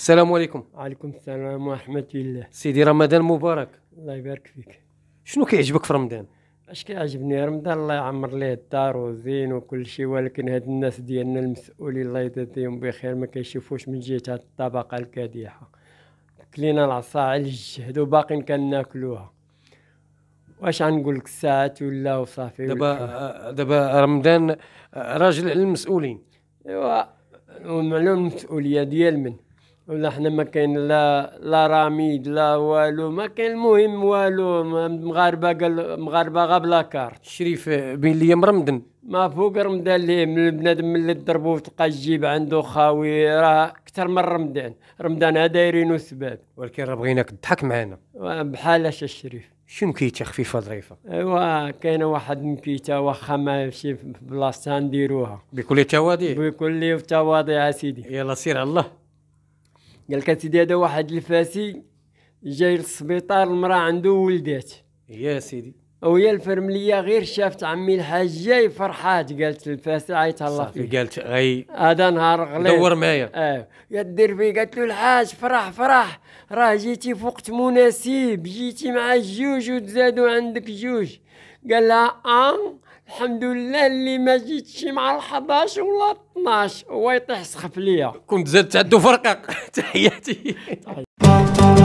السلام عليكم وعليكم السلام ورحمه الله سيدي رمضان مبارك الله يبارك فيك شنو كيعجبك في رمضان اش كيعجبني رمضان الله يعمر ليه الدار وزين وكل شيء ولكن هاد الناس ديالنا المسؤولين الله يجازيهم بخير ما كيشوفوش من جهه هاد الطبقه الكادحه كلينا العصا على الجهد وباقيين كناكلوها واش غنقول لك الساعات ولا وصافي دابا دابا رمضان آه، راجل المسؤولين ايوا ومعلوم المسؤوليه ديال من ولا حنا ما كاين لا لا راميد لا والو ما كاين المهم والو مغاربه قال مغاربه غاب كارت شريف بين لي مرمدن ما فوق رمضان ليه من البنادم من ضربوه تلقى الجيب عنده خاوي راه اكثر من رمضان رمضان هذا دايرينو سباب ولكن راه بغيناك تضحك معنا بحال اش الشريف شنو مكيته خفيفه ظريفه ايوا كاينه واحد مكيته واخا ما في بلاصتها نديروها بكل تواضع بكل تواضع يا سيدي يلا سير على الله قال لك هذا واحد الفاسي جاي للسبيطار المراه عنده ولدات يا سيدي وهي الفرمليه غير شافت عمي الحاج جاي فرحات قالت الفاس عيط الله فيك قالت غي هذا نهار غليظ دور معايا اه دير فيه قالت له الحاج فرح فرح راه جيتي في وقت مناسب جيتي مع جوج وتزادوا عندك جوج قال لها اه الحمد لله اللي ما جيتش مع ال 11 ولا 12 هو يطيح سخف ليا كنت زادت تعدو فرقك تحياتي طيب.